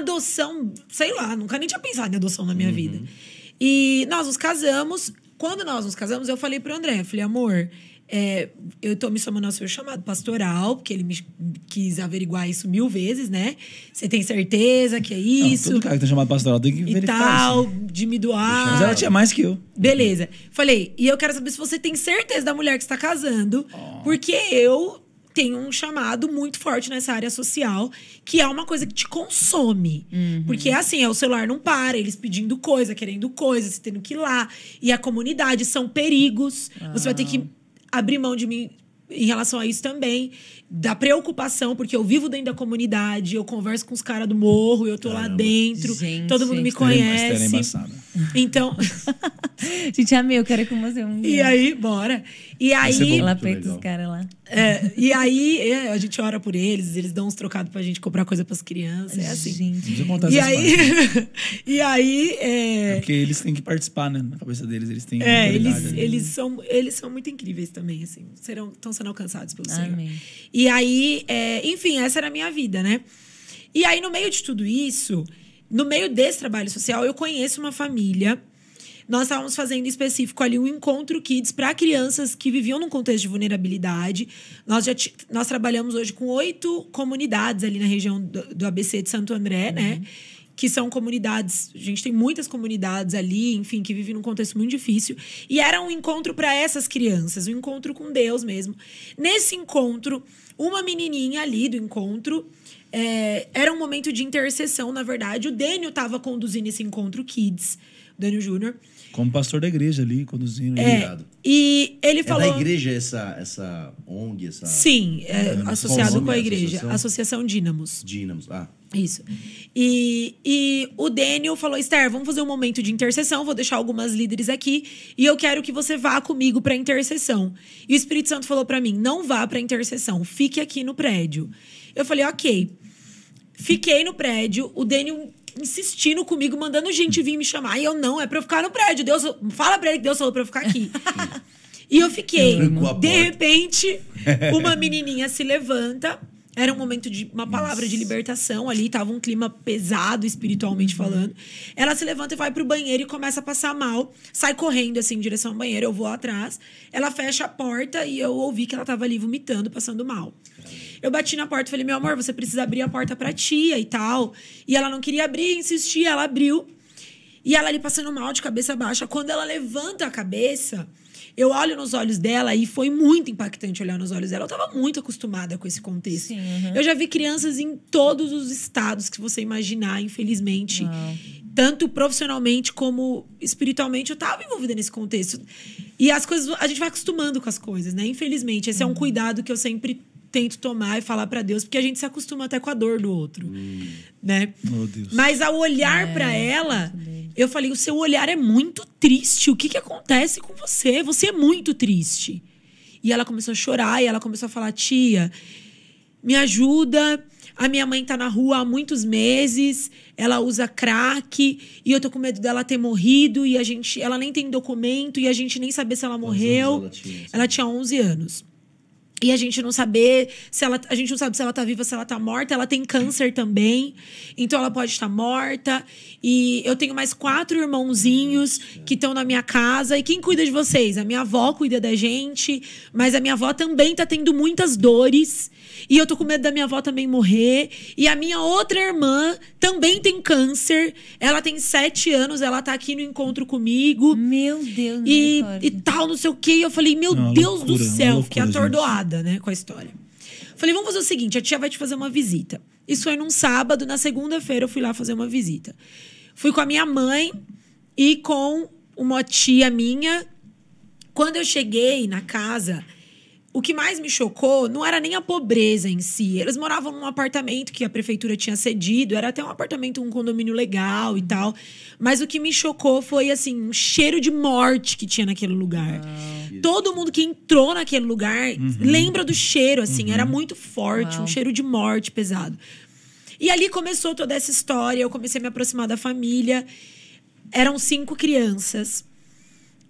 adoção, sei lá, nunca nem tinha pensado em adoção na minha uhum. vida. E nós nos casamos. Quando nós nos casamos, eu falei pro André, falei, amor, é, eu tô me somando ao seu chamado pastoral, porque ele me quis averiguar isso mil vezes, né? Você tem certeza que é isso? Não, todo cara que tá chamado pastoral tem que verificar. E tal, isso, né? de me doar. Mas ela tinha mais que eu. Beleza. Falei, e eu quero saber se você tem certeza da mulher que está casando, oh. porque eu tem um chamado muito forte nessa área social, que é uma coisa que te consome. Uhum. Porque é assim, é o celular não para, eles pedindo coisa, querendo coisa, você tendo que ir lá. E a comunidade são perigos. Ah. Você vai ter que ah. abrir mão de mim em relação a isso também, da preocupação, porque eu vivo dentro da comunidade, eu converso com os caras do morro, eu tô Caramba. lá dentro, gente, todo mundo gente, me conhece. Então. gente, amei, eu quero que com você um E aí, bora. E aí. lá, peita os caras lá. É, e aí é, a gente ora por eles, eles dão uns trocados pra gente comprar coisa pras crianças. É assim. Gente. E aí, e é, aí. É... porque eles têm que participar, né? Na cabeça deles, eles têm. É, eles, ali. Né? eles, são, eles são muito incríveis também, assim. Serão, estão sendo alcançados pelo Amém. Senhor. E aí, é, enfim, essa era a minha vida, né? E aí, no meio de tudo isso, no meio desse trabalho social, eu conheço uma família nós estávamos fazendo em específico ali um encontro kids para crianças que viviam num contexto de vulnerabilidade. Nós já nós trabalhamos hoje com oito comunidades ali na região do, do ABC de Santo André, né? uhum. né? que são comunidades, a gente tem muitas comunidades ali, enfim, que vivem num contexto muito difícil. E era um encontro para essas crianças, um encontro com Deus mesmo. Nesse encontro, uma menininha ali do encontro. É, era um momento de intercessão, na verdade. O Dênio estava conduzindo esse encontro Kids, Dênio Júnior. Como pastor da igreja ali, conduzindo. É, e ele falou... É da igreja essa, essa ONG? Essa... Sim, é, é associado com é a igreja. Associação, Associação Dínamos. Dínamos, ah. Isso. E, e o Daniel falou: Esther, vamos fazer um momento de intercessão. Vou deixar algumas líderes aqui e eu quero que você vá comigo para intercessão. E o Espírito Santo falou para mim: não vá para intercessão, fique aqui no prédio. Eu falei: ok. Fiquei no prédio. O Daniel insistindo comigo, mandando gente vir me chamar. E eu, não, é pra eu ficar no prédio. Deus, fala pra ele que Deus falou pra eu ficar aqui. e eu fiquei. De repente, uma menininha se levanta. Era um momento de uma palavra de libertação ali, tava um clima pesado espiritualmente uhum. falando. Ela se levanta e vai pro banheiro e começa a passar mal, sai correndo assim em direção ao banheiro, eu vou atrás. Ela fecha a porta e eu ouvi que ela tava ali vomitando, passando mal. Eu bati na porta e falei, meu amor, você precisa abrir a porta pra tia e tal. E ela não queria abrir, insistia, ela abriu. E ela ali passando mal de cabeça baixa. Quando ela levanta a cabeça, eu olho nos olhos dela e foi muito impactante olhar nos olhos dela. Eu tava muito acostumada com esse contexto. Sim, uhum. Eu já vi crianças em todos os estados que você imaginar, infelizmente. Uau. Tanto profissionalmente como espiritualmente, eu tava envolvida nesse contexto. E as coisas, a gente vai acostumando com as coisas, né? Infelizmente, esse uhum. é um uhum. cuidado que eu sempre tento tomar e falar para Deus, porque a gente se acostuma até com a dor do outro, hum. né? Oh, Mas ao olhar é, para ela, eu falei: o seu olhar é muito triste. O que que acontece com você? Você é muito triste. E ela começou a chorar e ela começou a falar: tia, me ajuda. A minha mãe tá na rua há muitos meses, ela usa crack e eu tô com medo dela ter morrido e a gente, ela nem tem documento e a gente nem saber se ela morreu. Ela tinha, assim? ela tinha 11 anos. E a gente não saber se ela. A gente não sabe se ela tá viva, se ela tá morta. Ela tem câncer também. Então ela pode estar tá morta. E eu tenho mais quatro irmãozinhos que estão na minha casa. E quem cuida de vocês? A minha avó cuida da gente. Mas a minha avó também tá tendo muitas dores. E eu tô com medo da minha avó também morrer. E a minha outra irmã também tem câncer. Ela tem sete anos, ela tá aqui no encontro comigo. Meu Deus, e, e tal, não sei o quê. E eu falei, meu Deus loucura, do céu, loucura, fiquei atordoada. Gente né, com a história. Falei, vamos fazer o seguinte: a tia vai te fazer uma visita. Isso foi num sábado, na segunda-feira eu fui lá fazer uma visita. Fui com a minha mãe e com uma tia minha. Quando eu cheguei na casa, o que mais me chocou não era nem a pobreza em si. Eles moravam num apartamento que a prefeitura tinha cedido, era até um apartamento, um condomínio legal e tal. Mas o que me chocou foi, assim, um cheiro de morte que tinha naquele lugar. Ah, Todo mundo que entrou naquele lugar uhum. lembra do cheiro, assim, uhum. era muito forte, Uau. um cheiro de morte pesado. E ali começou toda essa história, eu comecei a me aproximar da família. Eram cinco crianças.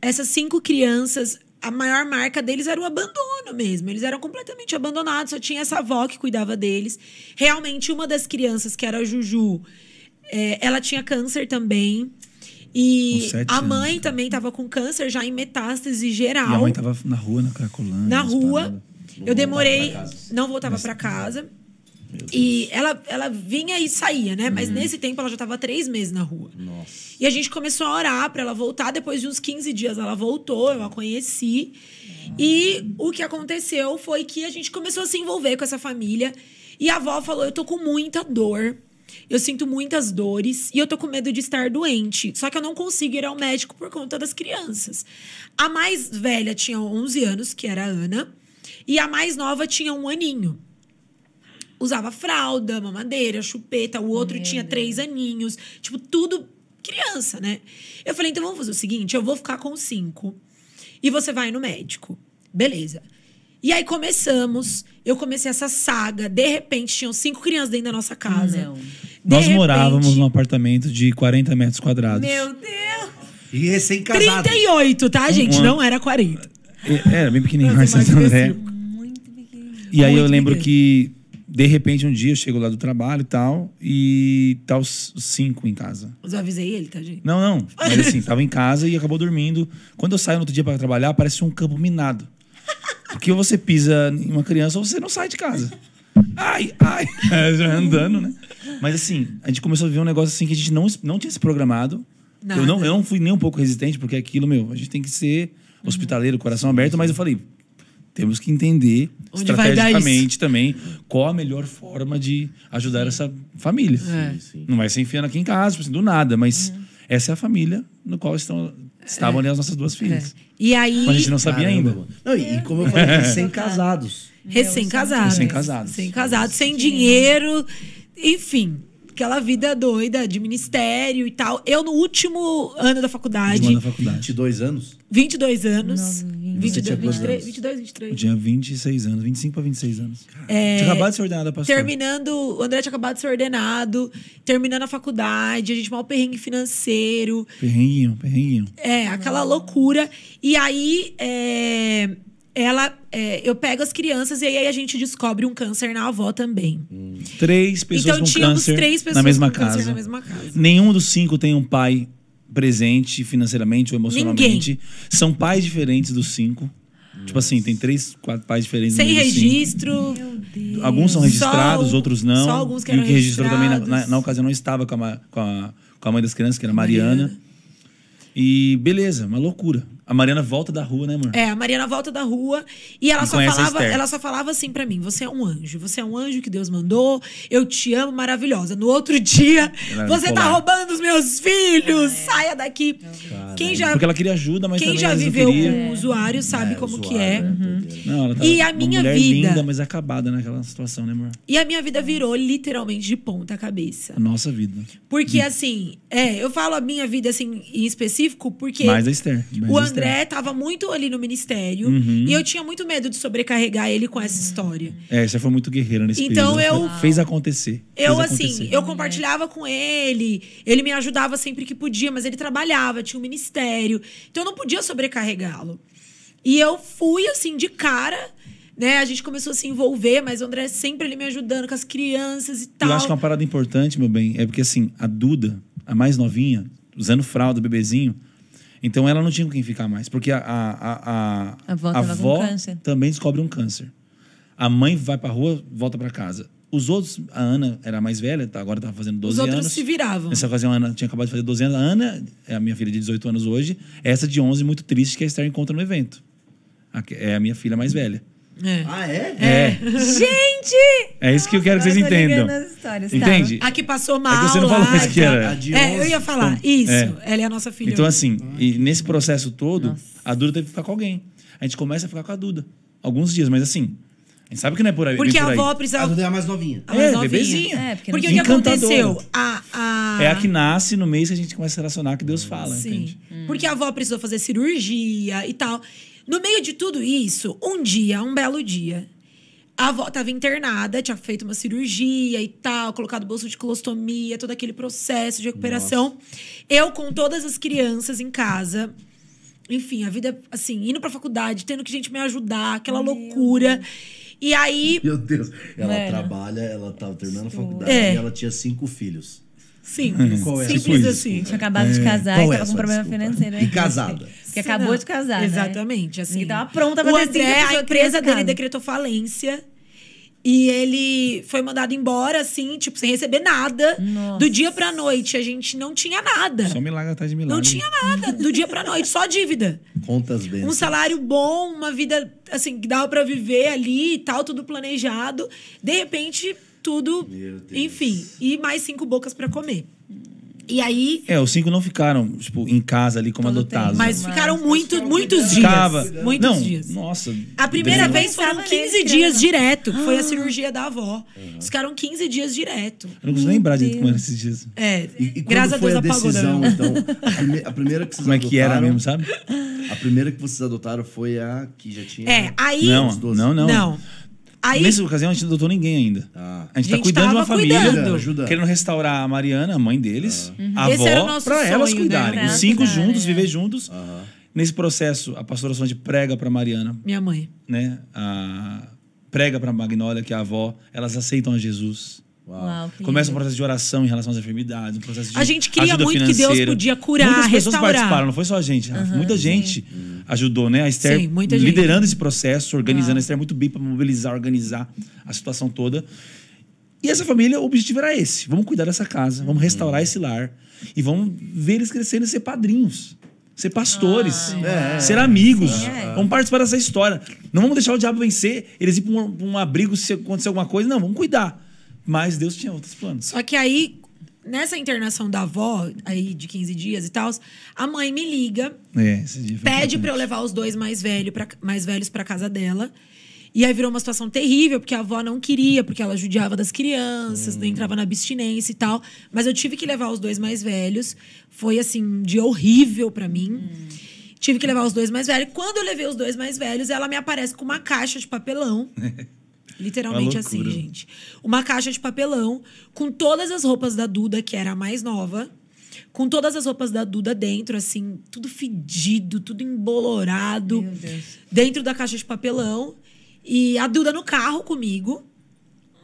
Essas cinco crianças, a maior marca deles era o abandono mesmo. Eles eram completamente abandonados, só tinha essa avó que cuidava deles. Realmente, uma das crianças, que era a Juju, é, ela tinha câncer também. E a mãe anos. também estava com câncer, já em metástase geral. E a mãe estava na rua, na Cracolândia. Na rua. Eu demorei. Não voltava para casa. E ela, ela vinha e saía, né? Mas uhum. nesse tempo ela já estava três meses na rua. Nossa. E a gente começou a orar para ela voltar. Depois de uns 15 dias ela voltou, eu a conheci. Uhum. E o que aconteceu foi que a gente começou a se envolver com essa família. E a avó falou: Eu tô com muita dor. Eu sinto muitas dores e eu tô com medo de estar doente. Só que eu não consigo ir ao médico por conta das crianças. A mais velha tinha 11 anos, que era a Ana, e a mais nova tinha um aninho usava fralda, mamadeira, chupeta, o outro Meu tinha Deus. três aninhos, tipo, tudo criança, né? Eu falei, então vamos fazer o seguinte: eu vou ficar com cinco e você vai no médico. Beleza. E aí começamos, eu comecei essa saga. De repente, tinham cinco crianças dentro da nossa casa. Nós repente... morávamos num apartamento de 40 metros quadrados. Meu Deus! E recém-casado. 38, tá, gente? Uma... Não era 40. É, era bem pequenininho, Muito pequenininho. E aí Muito eu lembro pequeno. que de repente, um dia eu chego lá do trabalho e tal, e tá os cinco em casa. eu avisei ele, tá, gente? Não, não. Mas assim, tava em casa e acabou dormindo. Quando eu saio no outro dia para trabalhar, parece um campo minado. Porque você pisa em uma criança ou você não sai de casa. Ai, ai, é, já andando, né? Mas assim, a gente começou a ver um negócio assim que a gente não, não tinha se programado. Eu não, eu não fui nem um pouco resistente, porque é aquilo, meu, a gente tem que ser hospitaleiro, coração aberto, mas eu falei, temos que entender Onde estrategicamente também qual a melhor forma de ajudar essa família. É. Não vai ser enfiando aqui em casa, tipo assim, do nada, mas uhum. essa é a família no qual estão, é. estavam é. ali as nossas duas é. filhas. É. E aí. Mas a gente não sabia Caramba. ainda. Não, e, e como eu falei, recém-casados. Recém-casados. Recém-casados. Recém-casados, sem dinheiro, enfim aquela vida doida de ministério e tal. Eu, no último ano da faculdade. Ano da faculdade. 22 anos? 22 anos. Não, 22, anos? 22, 23. Eu tinha 26 anos, 25 para 26 anos. É, tinha acabado de ser ordenado a pastor. Terminando, o André tinha acabado de ser ordenado, terminando a faculdade, a gente mal perrengue financeiro. Perrenguinho, perrenguinho. É, aquela ah. loucura. E aí, é, ela, é, eu pego as crianças e aí a gente descobre um câncer na avó também. Hum. Três pessoas então, com câncer três pessoas na, mesma casa. na mesma casa. Nenhum dos cinco tem um pai presente financeiramente ou emocionalmente. Ninguém. São pais diferentes dos cinco. Nossa. Tipo assim, tem três, quatro pais diferentes. Sem registro. Alguns são registrados, só, outros não. Só alguns que eram E o que registrou também, na, na, na, ocasião, não estava com a, com, a, com a mãe das crianças, que era Mariana. Mariana. E beleza, uma loucura. A Mariana volta da rua, né, amor? É, a Mariana volta da rua e ela, e só, falava, ela só falava assim para mim: você é um anjo, você é um anjo que Deus mandou, eu te amo, maravilhosa. No outro dia, ela é você tá roubando os meus filhos, é. saia daqui. É né? Quem já, Porque ela queria ajuda, mas quem já viveu um usuário sabe é, como usuário, que é. Né? Uhum. Não, ela tava tá e a minha mulher vida linda, mas é acabada naquela né? situação, né, amor? E a minha vida virou literalmente de ponta cabeça. Nossa vida. Porque assim, é, eu falo a minha vida assim em específico porque mais a Esther, mais o André tava muito ali no ministério uhum. e eu tinha muito medo de sobrecarregar ele com essa história. É, você foi muito guerreira nesse então, período. Então eu fez acontecer. Eu fez assim, eu compartilhava com ele, ele me ajudava sempre que podia, mas ele trabalhava, tinha um ministério ministério. Então eu não podia sobrecarregá-lo. E eu fui assim de cara, né? A gente começou a se envolver, mas o André sempre ali me ajudando com as crianças e tal. Eu acho que é uma parada importante, meu bem, é porque assim, a Duda, a mais novinha, usando fralda, bebezinho, então ela não tinha com quem ficar mais, porque a, a, a, a avó, a avó também descobre um câncer. A mãe vai pra rua, volta para casa. Os outros, a Ana era mais velha, tá, agora tá fazendo 12 anos. Os outros anos. se viravam. Nessa ocasião, a Ana tinha acabado de fazer 12 anos. A Ana, é a minha filha de 18 anos hoje, essa de 11, muito triste, que a é estar em no evento. É a minha filha mais velha. É. Ah, é? É. é. Gente! É isso que eu quero que vocês entendam. Tá? Entende? Tá. A que passou mal. É que você não falou isso que era. É, eu ia falar. Isso. É. Ela é a nossa filha. Então, hoje. assim, e nesse processo todo, Nossa. a Duda teve que ficar com alguém. A gente começa a ficar com a Duda. Alguns dias, mas assim, gente sabe que não é por aí. Porque por a avó precisava. A é a mais novinha. A mais é, novinha. bebezinha. É, porque, porque é o que aconteceu? A, a... É a que nasce no mês que a gente começa a relacionar que Deus hum. fala. Sim. Entende? Hum. Porque a avó precisou fazer cirurgia e tal. No meio de tudo isso, um dia, um belo dia, a avó estava internada, tinha feito uma cirurgia e tal, colocado bolso de colostomia, todo aquele processo de recuperação. Nossa. Eu com todas as crianças em casa. Enfim, a vida, assim, indo pra faculdade, tendo que gente me ajudar, aquela Meu. loucura. E aí. Meu Deus. Ela Mano. trabalha, ela tava tá terminando a faculdade é. e ela tinha cinco filhos. Simples. Hum. Qual é? Simples tipo assim. Tinha acabado de é. casar Qual e é tava é com problema desculpa? financeiro. E casada. Que acabou de casar. Né? Exatamente. Assim. E tava pronta pra o André, a empresa dele decretou falência. E ele foi mandado embora, assim, tipo, sem receber nada. Nossa. Do dia pra noite, a gente não tinha nada. Só milagre atrás de milagre. Não tinha nada, do dia pra noite, só dívida. Contas bem. Um salário bom, uma vida, assim, que dava pra viver ali e tal, tudo planejado. De repente, tudo. Enfim, e mais cinco bocas para comer. E aí. É, os cinco não ficaram, tipo, em casa ali como adotados. Mas ficaram mas muito, muitos ficava. dias. Muitos não, dias. Nossa. A primeira vez foram 15 dias né? direto. Foi a ah. cirurgia da avó. Uhum. Ficaram 15 dias direto. Eu não consigo lembrar de como eram esses dias. É. E, e graças a Deus a né? decisão, apagou não. então, a, primeira que vocês Como é que era mesmo, sabe? A primeira que vocês adotaram foi a que já tinha. É, aí. Não, não, não. Não. Aí, Nessa ocasião, a gente não adotou ninguém ainda. Ah. A gente, a tá gente tá cuidando de uma família, cuidando. Né? querendo restaurar a Mariana, a mãe deles, ah. uhum. a Esse avó, pra sonho, elas né? cuidarem. Né? Os cinco cuidar, juntos, é. viver juntos. Nesse processo, a pastora Sonia prega para Mariana. Minha mãe. Né? A, prega para Magnólia, que é a avó. Elas aceitam a Jesus. Uau. Uau, Começa um processo de oração em relação às enfermidades, um processo de A gente queria muito financeira. que Deus podia curar, Muitas pessoas participaram, não foi só a gente. Uhum, muita sim. gente ajudou, né? A Esther sim, liderando gente. esse processo, organizando. Uau. A Esther é muito bem para mobilizar, organizar a situação toda. E essa família, o objetivo era esse. Vamos cuidar dessa casa, vamos restaurar uhum. esse lar. E vamos ver eles crescendo e ser padrinhos ser pastores, ah, né? é. ser amigos. é. Vamos participar dessa história. Não vamos deixar o diabo vencer, eles ir para um, um, abrigo se acontecer alguma coisa. Não, vamos cuidar. Mas Deus tinha outros planos. Só que aí, nessa internação da avó, aí de 15 dias e tal, a mãe me liga, é, pede para eu levar os dois mais, velho pra, mais velhos para casa dela. E aí virou uma situação terrível, porque a avó não queria, porque ela judiava das crianças, hum. entrava na abstinência e tal. Mas eu tive que levar os dois mais velhos. Foi assim, um dia horrível para mim. Hum. Tive que levar os dois mais velhos. Quando eu levei os dois mais velhos, ela me aparece com uma caixa de papelão. Literalmente é assim, gente. Uma caixa de papelão com todas as roupas da Duda, que era a mais nova. Com todas as roupas da Duda dentro, assim, tudo fedido, tudo embolorado. Meu Deus. Dentro da caixa de papelão. E a Duda no carro comigo.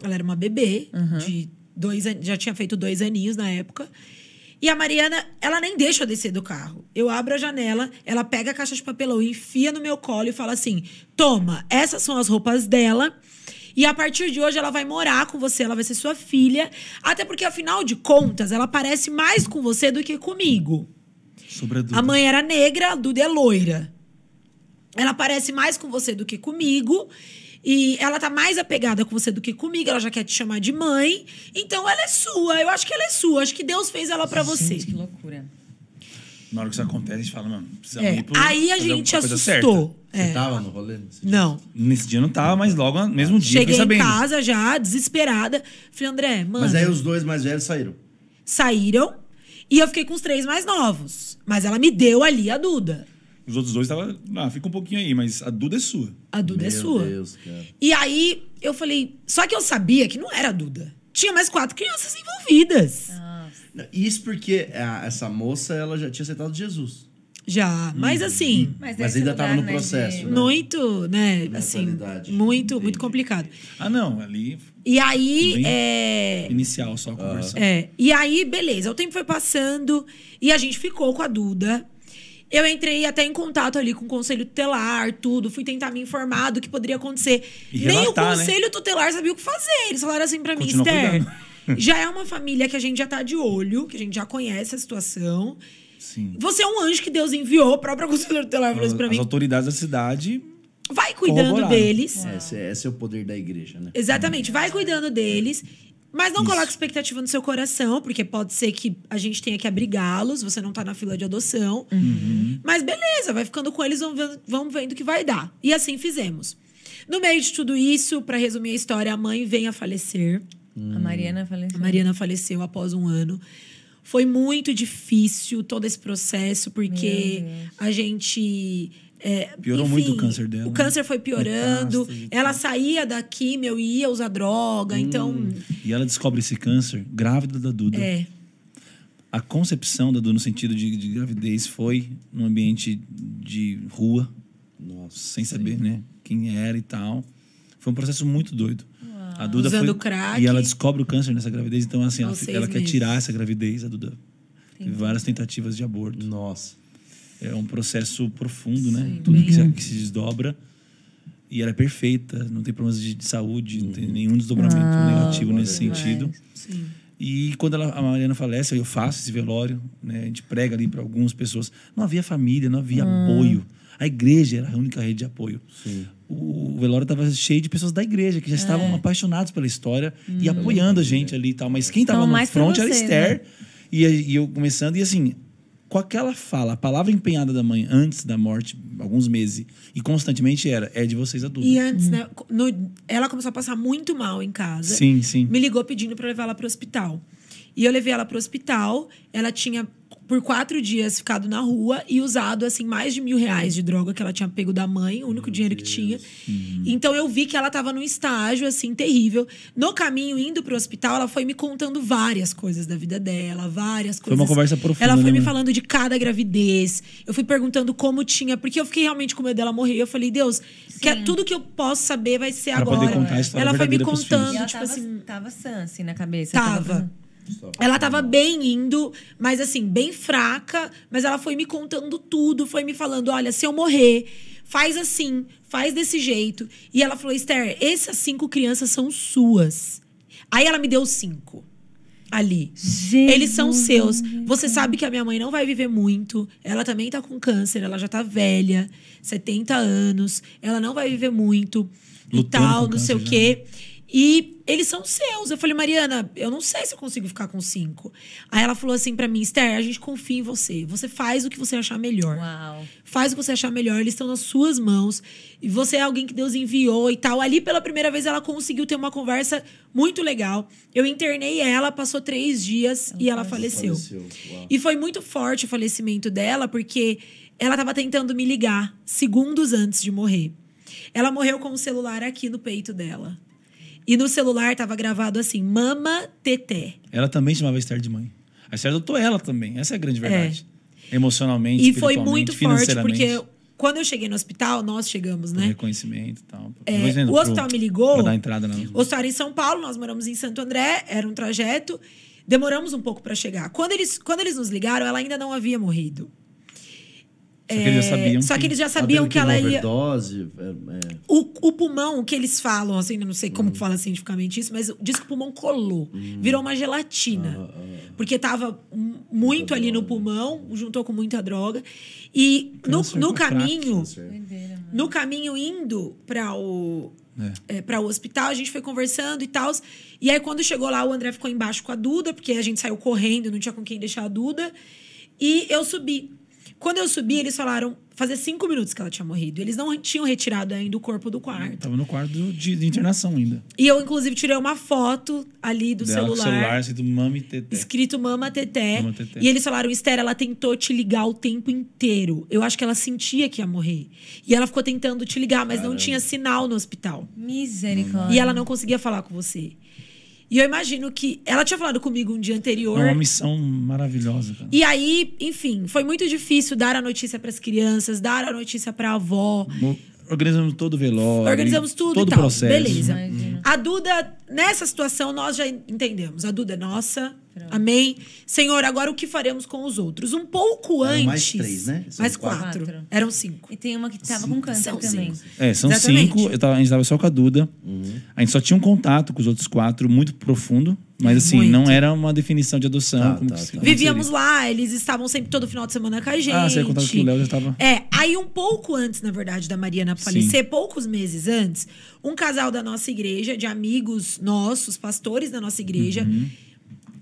Ela era uma bebê, uhum. de dois, já tinha feito dois aninhos na época. E a Mariana, ela nem deixa eu descer do carro. Eu abro a janela, ela pega a caixa de papelão, enfia no meu colo e fala assim: toma, essas são as roupas dela. E a partir de hoje ela vai morar com você, ela vai ser sua filha. Até porque, afinal de contas, ela parece mais com você do que comigo. Sobre a, Duda. a mãe era negra, a Duda é loira. Ela parece mais com você do que comigo. E ela tá mais apegada com você do que comigo, ela já quer te chamar de mãe. Então ela é sua, eu acho que ela é sua, acho que Deus fez ela para você. Que loucura na hora que isso acontece, a gente fala, mano, precisamos é. ir pro, Aí a gente assustou. Você é. tava no rolê? Nesse não. Dia? Nesse dia não tava, mas logo mesmo dia Cheguei em casa já, desesperada. Falei, André, mano. Mas aí os dois mais velhos saíram. Saíram. E eu fiquei com os três mais novos. Mas ela me deu ali a Duda. Os outros dois tava. Ah, fica um pouquinho aí, mas a Duda é sua. A Duda é Meu é sua. Deus, cara. E aí eu falei. Só que eu sabia que não era a Duda. Tinha mais quatro crianças envolvidas. Ah. Isso porque a, é, essa moça ela já tinha aceitado Jesus. Já, mas uhum. assim. Mas, mas ainda estava no né, processo. Né? Muito, né? assim, muito, Entendi. muito complicado. Ah, não, ali. E aí. É... Inicial só a conversa. É. E aí, beleza, o tempo foi passando e a gente ficou com a Duda. Eu entrei até em contato ali com o conselho tutelar, tudo. Fui tentar me informar do que poderia acontecer. Relatar, Nem o né? conselho né? tutelar sabia o que fazer. Eles falaram assim pra mim, Esther já é uma família que a gente já tá de olho, que a gente já conhece a situação. Sim. Você é um anjo que Deus enviou, o próprio aconselhador tutelar falou isso pra mim. As autoridades da cidade vai cuidando deles. É, esse, é, esse, é o poder da igreja, né? Exatamente, vai cuidando deles. Mas não coloque expectativa no seu coração, porque pode ser que a gente tenha que abrigá-los, você não tá na fila de adoção. Uhum. Mas beleza, vai ficando com eles, vamos vendo, vamos vendo que vai dar. E assim fizemos. No meio de tudo isso, para resumir a história, a mãe vem a falecer. Hum. A Mariana faleceu. A Mariana faleceu após um ano. Foi muito difícil todo esse processo, porque a gente. É, Piorou enfim, muito o câncer dela. O né? câncer foi piorando. Ela saía da químio e ia usar droga, hum. então... E ela descobre esse câncer grávida da Duda. É. A concepção da Duda no sentido de, de gravidez foi num ambiente de rua. Nossa, sem saber, sim. né? Quem era e tal. Foi um processo muito doido a Duda usando foi, crack. E ela descobre o câncer nessa gravidez, então assim, ela, ela quer tirar essa gravidez, a Duda. Tem várias tentativas de aborto. Nossa. É um processo profundo, né? Sim, né? Tudo que se, que se, desdobra. E ela é perfeita, não tem problemas de, de saúde, uhum. não tem uhum. nenhum desdobramento ah, negativo nesse sentido. Sim. E quando ela, a Mariana falece, eu faço esse velório, né? A gente prega ali para algumas pessoas. Não havia família, não havia ah. apoio. A igreja era a única rede de apoio. Sim. O velório estava cheio de pessoas da igreja que já é. estavam apaixonados pela história hum. e apoiando a gente ali e tal. Mas quem estava no front era Esther. Né? E, e eu começando, e assim, com aquela fala, a palavra empenhada da mãe antes da morte, alguns meses, e constantemente era: é de vocês adultos E antes, hum. né? Uhum. No, ela começou a passar muito mal em casa. Sim, sim. Me ligou pedindo para levar ela para o hospital. E eu levei ela para o hospital. Ela tinha por quatro dias ficado na rua e usado, assim, mais de mil reais de droga que ela tinha pego da mãe, o único Meu dinheiro Deus. que tinha. Uhum. Então eu vi que ela tava num estágio, assim, terrível. No caminho, indo pro hospital, ela foi me contando várias coisas da vida dela, várias coisas. Foi uma conversa profunda. Ela foi né? me falando de cada gravidez. Eu fui perguntando como tinha, porque eu fiquei realmente com medo dela morrer. Eu falei, Deus, que é tudo que eu posso saber vai ser pra agora. ela foi me contando, ela tipo tava, assim. Tava sã, assim, na cabeça. Tava. tava... Ela tava bem indo, mas assim, bem fraca, mas ela foi me contando tudo, foi me falando: olha, se eu morrer, faz assim, faz desse jeito. E ela falou: Esther, essas cinco crianças são suas. Aí ela me deu cinco ali. Jesus. Eles são seus. Você sabe que a minha mãe não vai viver muito. Ela também tá com câncer, ela já tá velha, 70 anos. Ela não vai viver muito Lutando e tal, não sei o quê. Né? E eles são seus. Eu falei, Mariana, eu não sei se eu consigo ficar com cinco. Aí ela falou assim para mim, Esther, a gente confia em você. Você faz o que você achar melhor. Uau. Faz o que você achar melhor, eles estão nas suas mãos. E você é alguém que Deus enviou e tal. Ali, pela primeira vez, ela conseguiu ter uma conversa muito legal. Eu internei ela, passou três dias e ela faleceu. faleceu. E foi muito forte o falecimento dela, porque ela estava tentando me ligar segundos antes de morrer. Ela morreu com o celular aqui no peito dela. E no celular tava gravado assim, Mama Teté. Ela também chamava Esther de mãe. A Esther adotou ela também. Essa é a grande é. verdade. É. Emocionalmente, E foi muito forte, porque quando eu cheguei no hospital, nós chegamos, né? O reconhecimento e tal. É, o hospital pro, me ligou. Pra entrada na... O hospital era em São Paulo, nós moramos em Santo André, era um trajeto. Demoramos um pouco para chegar. Quando eles, quando eles nos ligaram, ela ainda não havia morrido. Só que eles já é, sabiam, que, que, eles já sabiam que ela ia. É, é, O, o, pulmão, o que eles falam, assim, não sei como uhum. fala cientificamente isso, mas diz que o pulmão colou, uhum. virou uma gelatina. Uhum. Porque estava muito ali no né? pulmão, juntou com muita droga. E no, no caminho. Né, né? no caminho indo para o. É. é para o hospital, a gente foi conversando e tal. E aí, quando chegou lá, o André ficou embaixo com a Duda, porque a gente saiu correndo, não tinha com quem deixar a Duda. E eu subi. Quando eu subi, eles falaram, fazer cinco minutos que ela tinha morrido. Eles não tinham retirado ainda o corpo do quarto. Tava no quarto de, de internação ainda. E eu, inclusive, tirei uma foto ali do Dela celular. Do celular do Mama Teté. Escrito Mama Teté. Mama Teté. E eles falaram, Esther, ela tentou te ligar o tempo inteiro. Eu acho que ela sentia que ia morrer. E ela ficou tentando te ligar, mas Caramba. não tinha sinal no hospital. Misericórdia. E ela não conseguia falar com você. E eu imagino que ela tinha falado comigo um dia anterior. É uma missão maravilhosa. Cara. E aí, enfim, foi muito difícil dar a notícia para as crianças, dar a notícia para a avó. organizamos todo o velório. Organizamos tudo todo e tal. o processo. Beleza. Imagina. A Duda, nessa situação, nós já entendemos. A Duda é nossa, Amém? Senhor, agora o que faremos com os outros? Um pouco Eram antes. Mais três, né? São mais quatro. quatro. Eram cinco. E tem uma que estava com câncer são também. Cinco. É, são Exatamente. cinco. Eu tava, a gente estava só com a Duda. Uhum. A gente só tinha um contato com os outros quatro, muito profundo. Mas assim, muito. não era uma definição de adoção. Tá, tá, tá. Vivíamos lá, eles estavam sempre todo final de semana com a gente. Ah, você ia que o Léo já estava. É, aí um pouco antes, na verdade, da Mariana falecer, Sim. poucos meses antes, um casal da nossa igreja, de amigos nossos, pastores da nossa igreja, uhum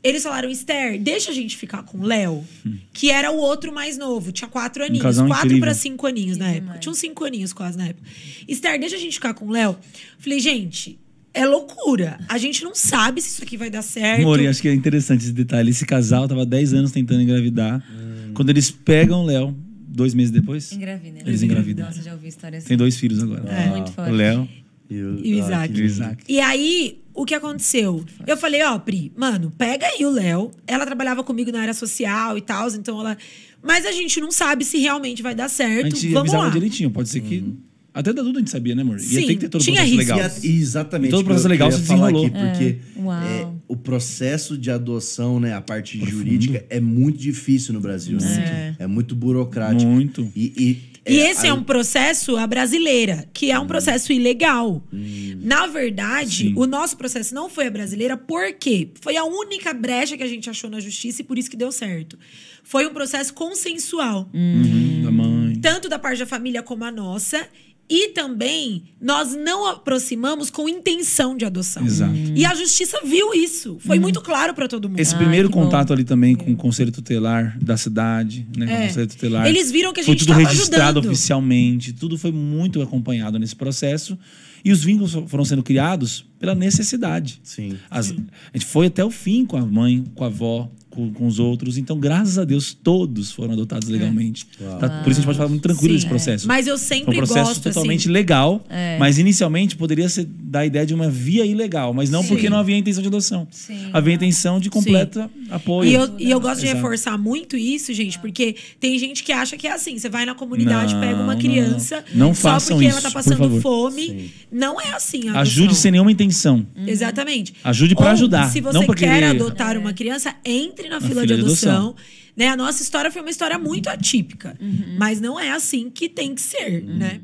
eles falaram, Esther, deixa a gente ficar com o Léo, hum. que era o outro mais novo, tinha quatro aninhos, um quatro para cinco aninhos na época. Tinha uns cinco aninhos quase na época. Esther, deixa a gente ficar com o Léo. Falei, gente, é loucura. A gente não sabe se isso aqui vai dar certo. Mori, acho que é interessante esse detalhe. Esse casal tava 10 anos tentando engravidar. Hum. Quando eles pegam o Léo, dois meses depois. Engravida, Eles engravidam. Nossa, já ouvi histórias assim. Tem dois filhos agora. É. Muito ah. forte. O Léo. E o, e o Isaac. E o Isaac. E aí, o que aconteceu? Eu falei, ó, oh, Pri, mano, pega aí o Léo. Ela trabalhava comigo na área social e tal, então ela. Mas a gente não sabe se realmente vai dar certo. A gente Vamos lá. direitinho, pode ser que. Hum. Até da Duda a gente sabia, né, amor? Sim, Ia ter que ter todo o processo risco. legal. Ia, exatamente. E todo o processo legal se desenrolou. Aqui, é, porque é. É, o processo de adoção, né, a parte Profundo. jurídica, é muito difícil no Brasil. Né? É. é muito burocrático. Muito. E, e, e é, esse é um processo, a brasileira, que é um uhum. processo hum. ilegal. Hum. Na verdade, Sim. o nosso processo não foi a brasileira, porque foi a única brecha que a gente achou na justiça e por isso que deu certo. Foi um processo consensual. Uhum, da mãe. Tanto da parte da família como a nossa. E também nós não aproximamos com intenção de adoção. Exato. E a justiça viu isso. Foi uhum. muito claro para todo mundo. Esse primeiro Ai, contato bom. ali também com é. o conselho tutelar da cidade, né? É. Com o é. conselho tutelar. Eles viram que a gente Foi tudo registrado ajudando. oficialmente, tudo foi muito acompanhado nesse processo. E os vínculos foram sendo criados pela necessidade. Sim. As, a gente foi até o fim com a mãe, com a avó, com, com, os outros. Então, graças a Deus, todos foram adotados é. legalmente. É. Tá, por isso a gente pode falar muito tranquilo Sim, desse é. processo. É. Mas eu sempre Foi é um processo gosto, assim. totalmente assim, legal, é. mas inicialmente poderia ser dar ideia de uma via ilegal, mas não Sim. porque não havia intenção de adoção. Sim, havia intenção de completa Sim. apoio. E eu, e eu gosto de reforçar muito isso, gente, porque tem gente que acha que é assim: você vai na comunidade, não, pega uma criança, não, não. só porque isso, ela tá passando por fome. Não é assim. Ajude sem nenhuma intenção. Uhum. Exatamente. Ajude para ajudar. Se você não quer querer... adotar uma criança, entre entre na fila, fila, de adoção. adoção. Né? A nossa história foi uma história muito atípica, uhum. mas não é assim que tem que ser, uhum. né?